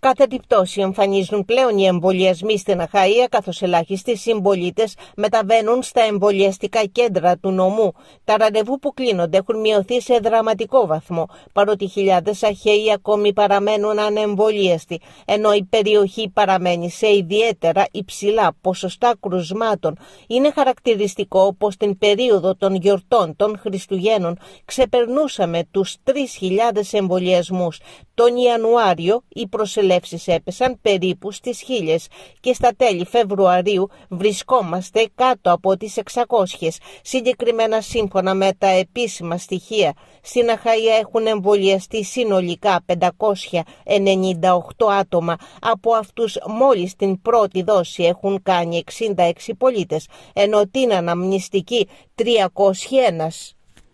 Κάθε επιπτώση εμφανίζουν πλέον οι εμβολιασμοί στην Αχαία, καθώς ελάχιστοι συμπολίτες μεταβαίνουν στα εμβολιαστικά κέντρα του νομού. Τα ραντεβού που κλείνονται έχουν μειωθεί σε δραματικό βαθμό, παρότι χιλιάδες Αχαίοι ακόμη παραμένουν ανεμβολίαστοι, ενώ η περιοχή παραμένει σε ιδιαίτερα υψηλά ποσοστά κρουσμάτων. Είναι χαρακτηριστικό πως την περίοδο των γιορτών των Χριστουγέννων ξεπερνούσαμε τους 3.000 εμβολιασμούς. Τον Ιανουάριο οι προσελεύσεις έπεσαν περίπου στις χίλιες και στα τέλη Φεβρουαρίου βρισκόμαστε κάτω από τις 600. Συγκεκριμένα σύμφωνα με τα επίσημα στοιχεία, στην Αχαΐα έχουν εμβολιαστεί συνολικά 598 άτομα. Από αυτούς μόλις την πρώτη δόση έχουν κάνει 66 πολίτες, ενώ την αναμνηστική 301.